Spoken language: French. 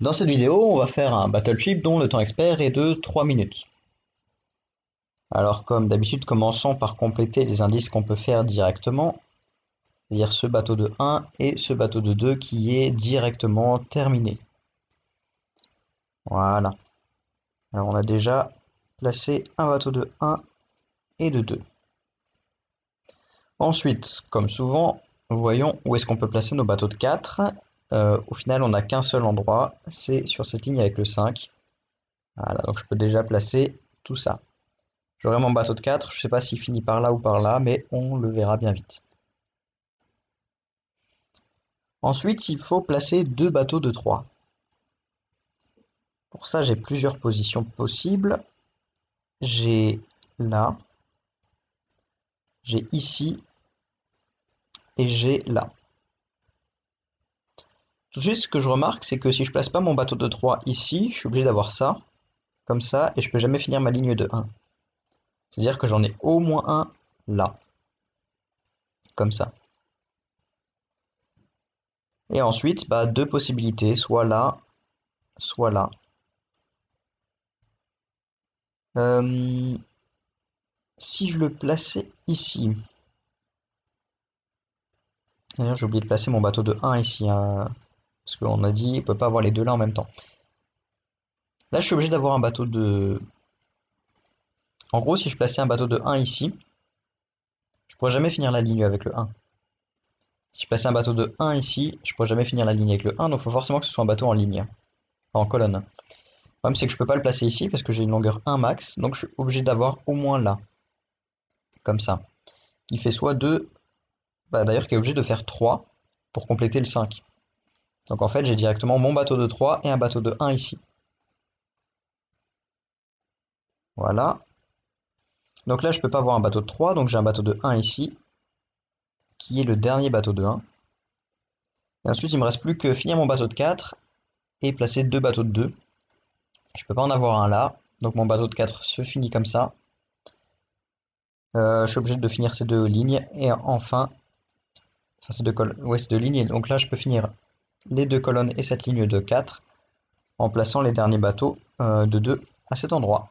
Dans cette vidéo, on va faire un battle chip dont le temps expert est de 3 minutes. Alors comme d'habitude, commençons par compléter les indices qu'on peut faire directement, c'est-à-dire ce bateau de 1 et ce bateau de 2 qui est directement terminé. Voilà. Alors on a déjà placé un bateau de 1 et de 2. Ensuite, comme souvent, voyons où est-ce qu'on peut placer nos bateaux de 4 euh, au final, on n'a qu'un seul endroit, c'est sur cette ligne avec le 5. Voilà, donc je peux déjà placer tout ça. J'aurai mon bateau de 4, je ne sais pas s'il finit par là ou par là, mais on le verra bien vite. Ensuite, il faut placer deux bateaux de 3. Pour ça, j'ai plusieurs positions possibles. J'ai là, j'ai ici, et j'ai là. Tout de suite, ce que je remarque, c'est que si je place pas mon bateau de 3 ici, je suis obligé d'avoir ça, comme ça, et je peux jamais finir ma ligne de 1. C'est-à-dire que j'en ai au moins un là. Comme ça. Et ensuite, bah, deux possibilités, soit là, soit là. Euh, si je le plaçais ici. D'ailleurs, j'ai oublié de placer mon bateau de 1 ici. Hein. Parce qu'on a dit, ne peut pas avoir les deux là en même temps. Là, je suis obligé d'avoir un bateau de... En gros, si je plaçais un bateau de 1 ici, je ne pourrais jamais finir la ligne avec le 1. Si je plaçais un bateau de 1 ici, je ne pourrais jamais finir la ligne avec le 1, donc il faut forcément que ce soit un bateau en ligne, en colonne. Le problème, c'est que je ne peux pas le placer ici parce que j'ai une longueur 1 max, donc je suis obligé d'avoir au moins là. Comme ça. Il fait soit 2, bah, d'ailleurs qui est obligé de faire 3 pour compléter le 5. Donc en fait, j'ai directement mon bateau de 3 et un bateau de 1 ici. Voilà. Donc là, je ne peux pas avoir un bateau de 3, donc j'ai un bateau de 1 ici, qui est le dernier bateau de 1. Et ensuite, il ne me reste plus que finir mon bateau de 4 et placer deux bateaux de 2. Je ne peux pas en avoir un là, donc mon bateau de 4 se finit comme ça. Euh, je suis obligé de finir ces deux lignes, et enfin, enfin ces deux ouais, ces deux lignes, et donc là je peux finir les deux colonnes et cette ligne de 4 en plaçant les derniers bateaux euh, de 2 à cet endroit.